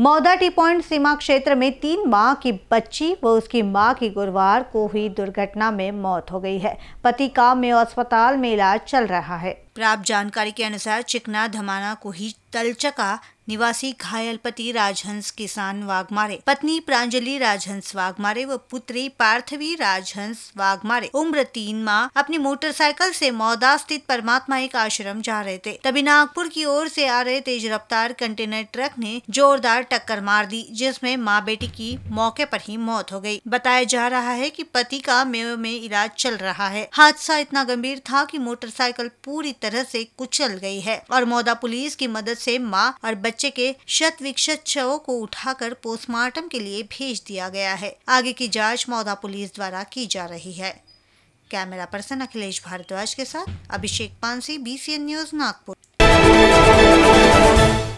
Mouda T point सीमा क्षेत्र में तीन माह की बच्ची व उसकी मां की गुरुवार को हुई दुर्घटना में मौत हो गई है पति काम में अस्पताल में इलाज चल रहा है प्राप्त जानकारी के अनुसार चिकना धमाना कोही तलचका निवासी घायल पति राजहंस किसान वाघमारे पत्नी प्रांजलि राजहंस वाघमारे व पुत्री पार्थवी राजहंस वाघमारे उम्र तीन माह अपनी मोटरसाइकिल से मौदा स्थित परमात्मा एक आश्रम जा रहे थे तभी नागपुर की ओर से आ रहे तेज रफ्तार कंटेनर ट्रक ने जोरदार टक्कर मार दी जिसमें माँ बेटी की मौके पर ही मौत हो गई बताया जा रहा है की पति का मेव में इलाज चल रहा है हादसा इतना गंभीर था की मोटरसाइकिल पूरी तरह से कुचल गई है और मौदा पुलिस की मदद से मां और बच्चे के शत विक्षत शवों को उठाकर पोस्टमार्टम के लिए भेज दिया गया है आगे की जाँच मौदा पुलिस द्वारा की जा रही है कैमरा पर्सन अखिलेश भारद्वाज के साथ अभिषेक पानसी बी न्यूज नागपुर